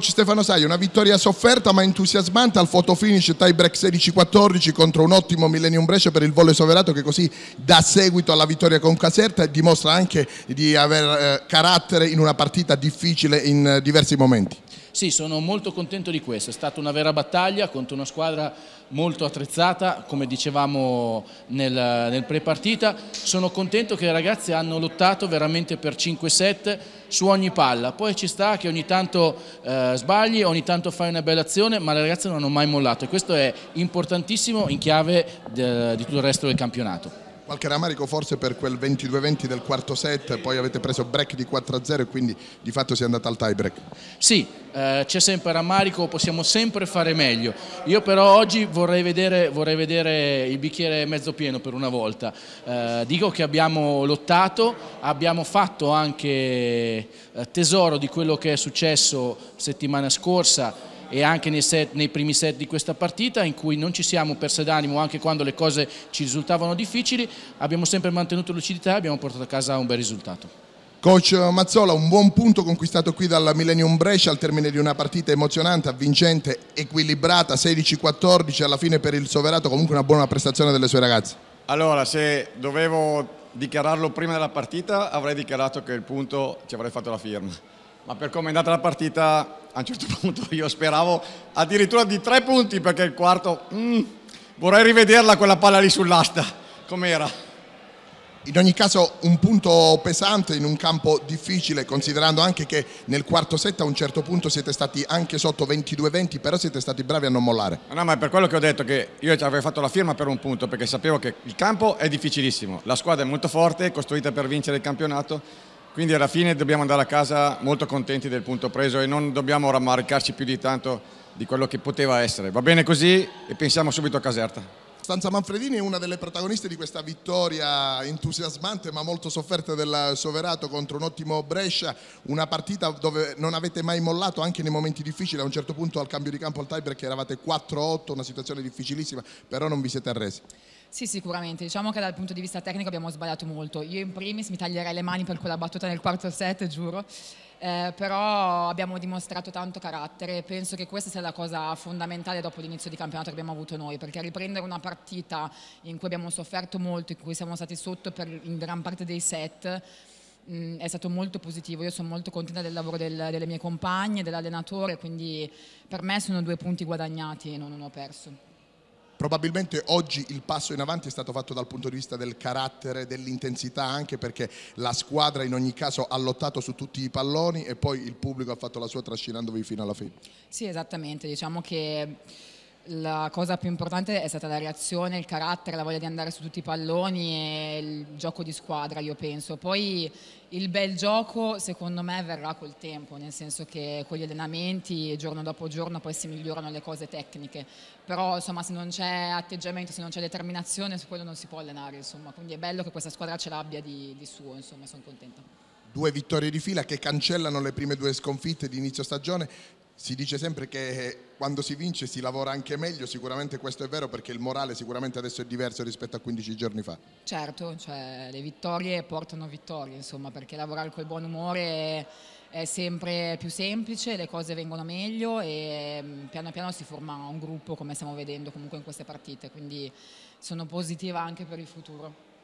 Stefano Sai, una vittoria sofferta ma entusiasmante al fotofinish tie break 16-14 contro un ottimo Millennium Brescia per il volle soverato che così dà seguito alla vittoria con Caserta e dimostra anche di aver eh, carattere in una partita difficile in eh, diversi momenti. Sì, sono molto contento di questo, è stata una vera battaglia contro una squadra molto attrezzata, come dicevamo nel, nel pre-partita. Sono contento che i ragazzi hanno lottato veramente per 5 set su ogni palla, poi ci sta che ogni tanto eh, sbagli, ogni tanto fai una bella azione, ma le ragazze non hanno mai mollato e questo è importantissimo in chiave de, di tutto il resto del campionato. Qualche ramarico forse per quel 22-20 del quarto set, poi avete preso break di 4-0 e quindi di fatto si è andata al tie break. Sì, eh, c'è sempre ramarico, possiamo sempre fare meglio. Io però oggi vorrei vedere, vorrei vedere il bicchiere mezzo pieno per una volta. Eh, dico che abbiamo lottato, abbiamo fatto anche eh, tesoro di quello che è successo settimana scorsa e anche nei, set, nei, primi set di questa partita in cui non ci siamo persi d'animo anche quando le cose ci risultavano difficili, abbiamo sempre mantenuto lucidità e abbiamo portato a casa un bel risultato. Coach Mazzola, un buon punto conquistato qui dalla Millennium Brescia al termine di una partita emozionante, avvincente, equilibrata, 16-14 alla fine per il Soverato, comunque una buona prestazione delle sue ragazze. Allora, se dovevo dichiararlo prima della partita avrei dichiarato che il punto ci avrei fatto la firma ma per come è andata la partita a un certo punto io speravo addirittura di tre punti perché il quarto mm, vorrei rivederla quella palla lì sull'asta com'era in ogni caso un punto pesante in un campo difficile considerando anche che nel quarto set a un certo punto siete stati anche sotto 22-20 però siete stati bravi a non mollare no ma è per quello che ho detto che io avevo fatto la firma per un punto perché sapevo che il campo è difficilissimo la squadra è molto forte costruita per vincere il campionato quindi alla fine dobbiamo andare a casa molto contenti del punto preso e non dobbiamo rammaricarci più di tanto di quello che poteva essere. Va bene così e pensiamo subito a Caserta. Stanza Manfredini è una delle protagoniste di questa vittoria entusiasmante ma molto sofferta del Soverato contro un ottimo Brescia, una partita dove non avete mai mollato anche nei momenti difficili, a un certo punto al cambio di campo al tie perché eravate 4-8, una situazione difficilissima, però non vi siete arresi. Sì, sicuramente. Diciamo che dal punto di vista tecnico abbiamo sbagliato molto. Io in primis mi taglierei le mani per quella battuta nel quarto set, giuro. Eh, però abbiamo dimostrato tanto carattere e penso che questa sia la cosa fondamentale dopo l'inizio di campionato che abbiamo avuto noi, perché riprendere una partita in cui abbiamo sofferto molto, in cui siamo stati sotto per, in gran parte dei set, mm, è stato molto positivo, io sono molto contenta del lavoro del, delle mie compagne, dell'allenatore, quindi per me sono due punti guadagnati e non uno perso. Probabilmente oggi il passo in avanti è stato fatto dal punto di vista del carattere, dell'intensità, anche perché la squadra in ogni caso ha lottato su tutti i palloni e poi il pubblico ha fatto la sua trascinandovi fino alla fine. Sì, esattamente, diciamo che la cosa più importante è stata la reazione, il carattere, la voglia di andare su tutti i palloni e il gioco di squadra, io penso. Poi il bel gioco, secondo me, verrà col tempo, nel senso che con gli allenamenti, giorno dopo giorno, poi si migliorano le cose tecniche. Però, insomma, se non c'è atteggiamento, se non c'è determinazione, su quello non si può allenare, insomma. Quindi è bello che questa squadra ce l'abbia di, di suo, insomma, sono contenta due vittorie di fila che cancellano le prime due sconfitte di inizio stagione si dice sempre che eh, quando si vince si lavora anche meglio, sicuramente questo è vero perché il morale sicuramente adesso è diverso rispetto a 15 giorni fa. Certo, cioè, le vittorie portano vittorie, insomma, perché lavorare col buon umore è sempre più semplice, le cose vengono meglio e mm, piano piano si forma un gruppo come stiamo vedendo comunque in queste partite, quindi sono positiva anche per il futuro.